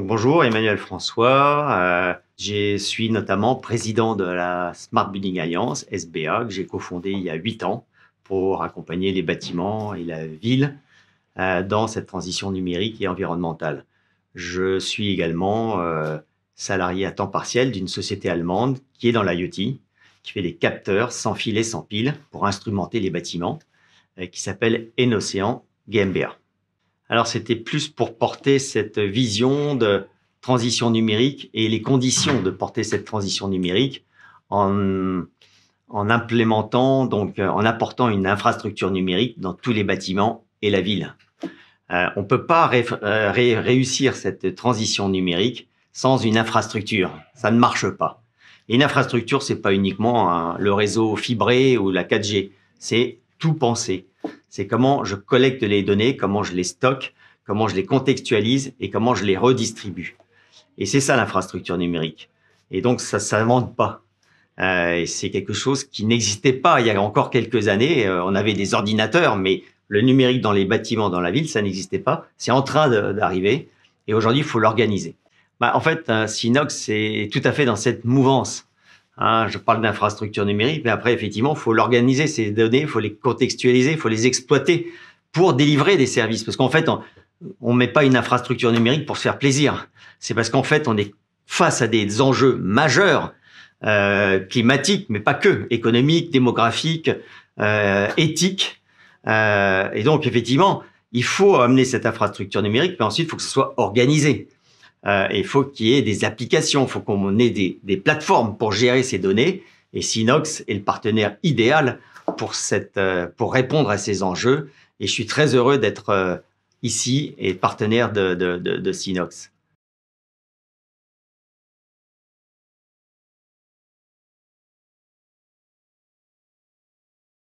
bonjour, Emmanuel François. Euh, je suis notamment président de la Smart Building Alliance, SBA, que j'ai cofondée il y a huit ans pour accompagner les bâtiments et la ville euh, dans cette transition numérique et environnementale. Je suis également euh, salarié à temps partiel d'une société allemande qui est dans l'IoT, qui fait des capteurs sans filet, sans pile pour instrumenter les bâtiments, qui s'appelle Enocean GmbH. Alors c'était plus pour porter cette vision de transition numérique et les conditions de porter cette transition numérique en, en implémentant, donc euh, en apportant une infrastructure numérique dans tous les bâtiments et la ville. Euh, on ne peut pas euh, réussir cette transition numérique sans une infrastructure. Ça ne marche pas. une infrastructure, c'est pas uniquement hein, le réseau fibré ou la 4G, c'est tout penser c'est comment je collecte les données, comment je les stocke, comment je les contextualise et comment je les redistribue. Et c'est ça l'infrastructure numérique. Et donc, ça ne s'invente pas. Euh, c'est quelque chose qui n'existait pas il y a encore quelques années. Euh, on avait des ordinateurs, mais le numérique dans les bâtiments, dans la ville, ça n'existait pas. C'est en train d'arriver. Et aujourd'hui, il faut l'organiser. Bah, en fait, euh, Sinox est tout à fait dans cette mouvance. Hein, je parle d'infrastructure numérique, mais après, effectivement, il faut l'organiser, ces données, il faut les contextualiser, il faut les exploiter pour délivrer des services. Parce qu'en fait, on ne met pas une infrastructure numérique pour se faire plaisir. C'est parce qu'en fait, on est face à des enjeux majeurs, euh, climatiques, mais pas que, économiques, démographiques, euh, éthiques. Euh, et donc, effectivement, il faut amener cette infrastructure numérique, mais ensuite, il faut que ce soit organisé il euh, faut qu'il y ait des applications, il faut qu'on ait des, plateformes pour gérer ces données. Et Synox est le partenaire idéal euh, pour, répondre à ces enjeux. Et je suis très heureux d'être euh, ici et partenaire de, de, de Synox.